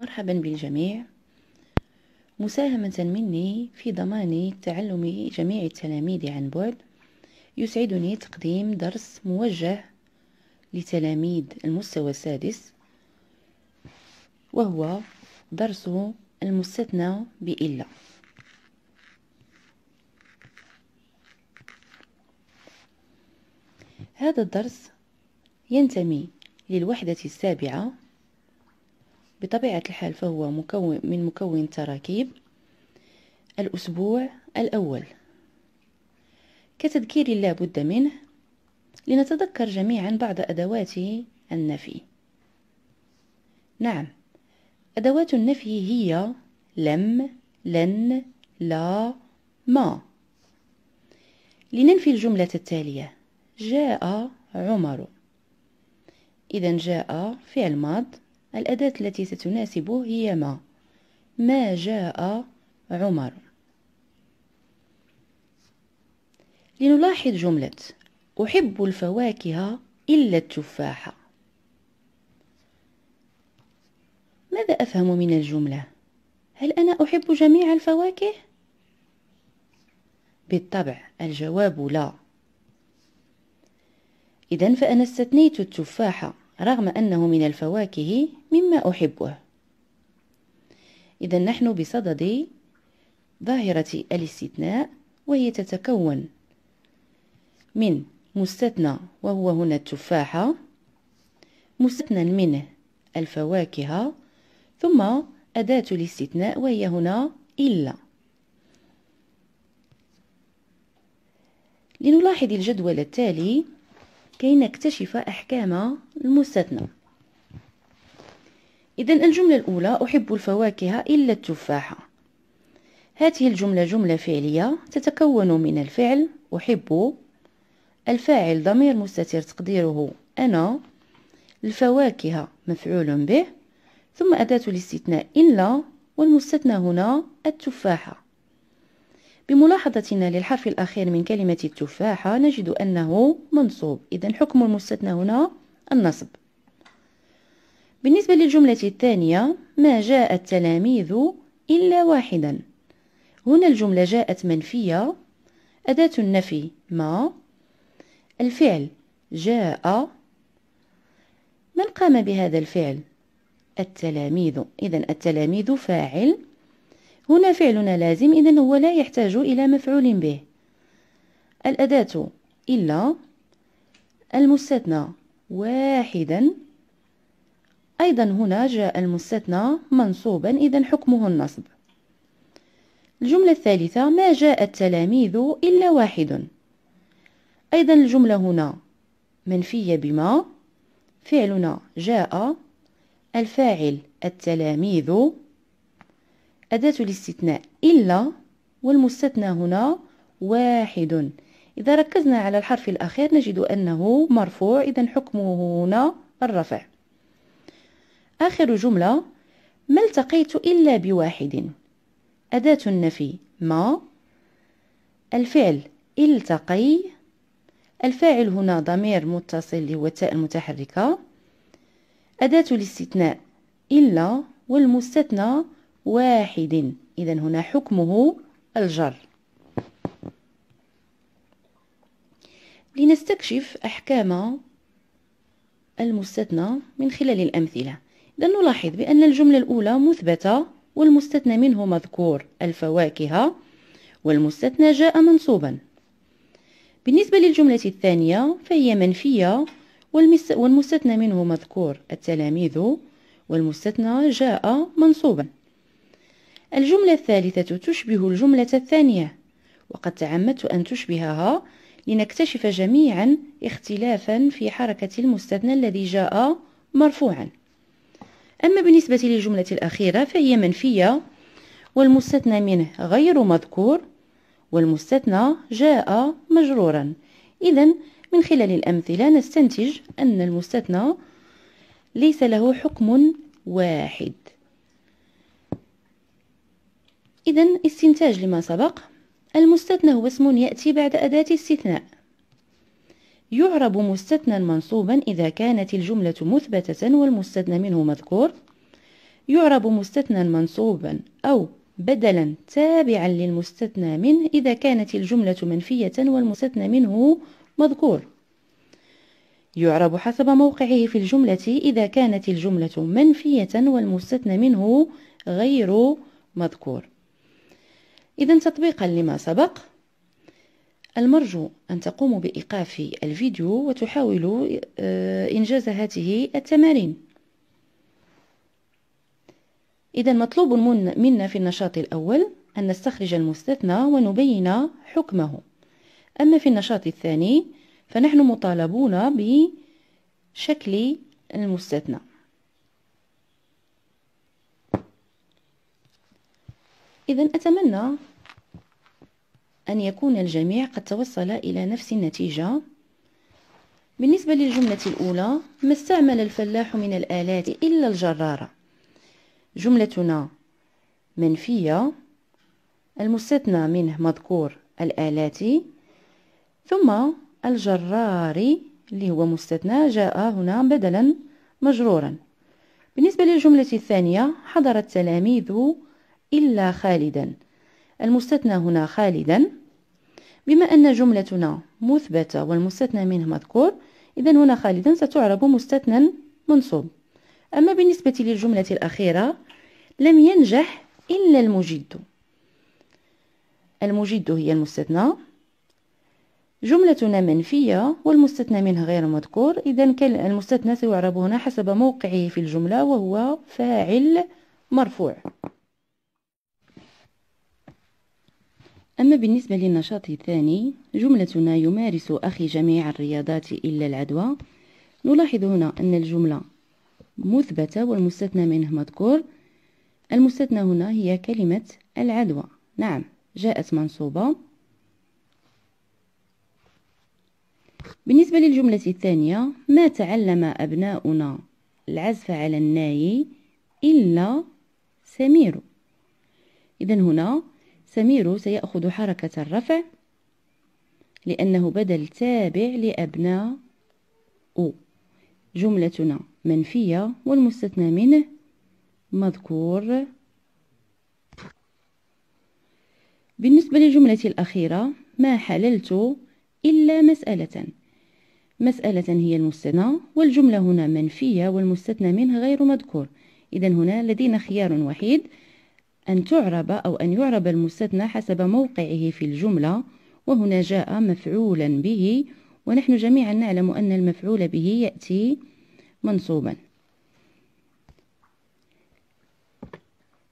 مرحبا بالجميع مساهمة مني في ضمان تعلم جميع التلاميذ عن بعد يسعدني تقديم درس موجه لتلاميذ المستوى السادس وهو درس المستثنى بإلا هذا الدرس ينتمي للوحدة السابعة بطبيعة الحال فهو مكون من مكون تراكيب الأسبوع الأول كتذكير لا بد منه لنتذكر جميعا بعض أدوات النفي نعم أدوات النفي هي لم لن لا ما لننفي الجملة التالية جاء عمر إذا جاء فعل ماض الأداة التي ستناسبه هي ما ما جاء عمر لنلاحظ جملة أحب الفواكه إلا التفاحة ماذا أفهم من الجملة؟ هل أنا أحب جميع الفواكه؟ بالطبع الجواب لا إذا فأنا استثنيت التفاحة رغم أنه من الفواكه مما أحبه إذا نحن بصدد ظاهرة الاستثناء وهي تتكون من مستثنى وهو هنا التفاحة مستثنى منه الفواكه ثم أداة الاستثناء وهي هنا إلا لنلاحظ الجدول التالي كي نكتشف أحكام المستثنى إذا الجملة الأولى أحب الفواكه إلا التفاحة هذه الجملة جملة فعلية تتكون من الفعل أحب الفاعل ضمير مستتر تقديره أنا الفواكه مفعول به ثم أداة الاستثناء إلا والمستثنى هنا التفاحة بملاحظتنا للحرف الأخير من كلمة التفاحة نجد أنه منصوب إذا حكم المستثنى هنا النصب بالنسبة للجملة الثانية ما جاء التلاميذ إلا واحدا هنا الجملة جاءت منفية أداة النفي ما الفعل جاء من قام بهذا الفعل التلاميذ إذا التلاميذ فاعل هنا فعلنا لازم إذا هو لا يحتاج إلى مفعول به الأداة إلا المستثنى واحدا أيضا هنا جاء المستثنى منصوبا إذا حكمه النصب الجملة الثالثة ما جاء التلاميذ إلا واحد أيضا الجملة هنا منفية بما فعلنا جاء الفاعل التلاميذ أداة الاستثناء إلا والمستثنى هنا واحد إذا ركزنا على الحرف الأخير نجد أنه مرفوع إذا حكمه هنا الرفع آخر جملة ما التقيت إلا بواحد أداة النفي ما الفعل التقي الفاعل هنا ضمير متصل اللي هو التاء المتحركة أداة الاستثناء إلا والمستثنى واحد إذا هنا حكمه الجر لنستكشف أحكام المستثنى من خلال الأمثلة إذا نلاحظ بأن الجملة الأولى مثبتة والمستثنى منه مذكور الفواكه والمستثنى جاء منصوبا بالنسبة للجملة الثانية فهي منفية والمستثنى منه مذكور التلاميذ والمستثنى جاء منصوبا الجملة الثالثة تشبه الجملة الثانية وقد تعمدت أن تشبهها لنكتشف جميعا اختلافا في حركة المستثنى الذي جاء مرفوعا أما بالنسبة للجملة الأخيرة فهي منفية والمستثنى منه غير مذكور والمستثنى جاء مجرورا إذا من خلال الأمثلة نستنتج أن المستثنى ليس له حكم واحد إذا استنتاج لما سبق المستثنى هو اسم يأتي بعد أداة استثناء يعرب مستثنى منصوبا إذا كانت الجملة مثبتة والمستثنى منه مذكور يعرب مستثنى منصوبا أو بدلا تابعا للمستثنى منه إذا كانت الجملة منفية والمستثنى منه مذكور يعرب حسب موقعه في الجملة إذا كانت الجملة منفية والمستثنى منه غير مذكور إذا تطبيقا لما سبق المرجو أن تقوموا بإيقاف الفيديو وتحاولوا آه، إنجاز هذه التمارين إذا مطلوب منا في النشاط الأول أن نستخرج المستثنى ونبين حكمه أما في النشاط الثاني فنحن مطالبون بشكل المستثنى إذا أتمنى أن يكون الجميع قد توصل إلى نفس النتيجة بالنسبة للجملة الأولى ما استعمل الفلاح من الآلات إلا الجرارة جملتنا منفية المستثنى منه مذكور الآلات ثم الجرار اللي هو مستثنى جاء هنا بدلا مجرورا بالنسبة للجملة الثانية حضر التلاميذ إلا خالدا المستثنى هنا خالدا بما أن جملتنا مثبتة والمستثنى منه مذكور إذا هنا خالدا ستعرب مستثنى منصوب أما بالنسبة للجملة الأخيرة لم ينجح إلا المجد المجد هي المستثنى جملتنا منفية والمستثنى منها غير مذكور إذا المستثنى سيعرب هنا حسب موقعه في الجملة وهو فاعل مرفوع أما بالنسبة للنشاط الثاني جملتنا يمارس أخي جميع الرياضات إلا العدوى نلاحظ هنا أن الجملة مثبتة والمستثنى منه مذكور المستثنى هنا هي كلمة العدوى نعم جاءت منصوبة بالنسبة للجملة الثانية ما تعلم أبناؤنا العزف على الناي إلا سمير إذا هنا سمير سيأخذ حركة الرفع لأنه بدل تابع لأبناء أو جملتنا منفية والمستثنى منه مذكور بالنسبة للجملة الأخيرة ما حللت إلا مسألة مسألة هي المستثنى والجملة هنا منفية والمستثنى منها غير مذكور إذا هنا لدينا خيار وحيد أن تعرب أو أن يعرب المستثنى حسب موقعه في الجملة وهنا جاء مفعولا به ونحن جميعا نعلم أن المفعول به يأتي منصوبا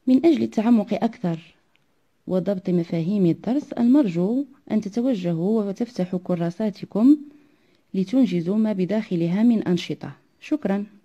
من أجل التعمق أكثر وضبط مفاهيم الدرس المرجو أن تتوجهوا وتفتحوا كراساتكم لتنجزوا ما بداخلها من أنشطة شكراً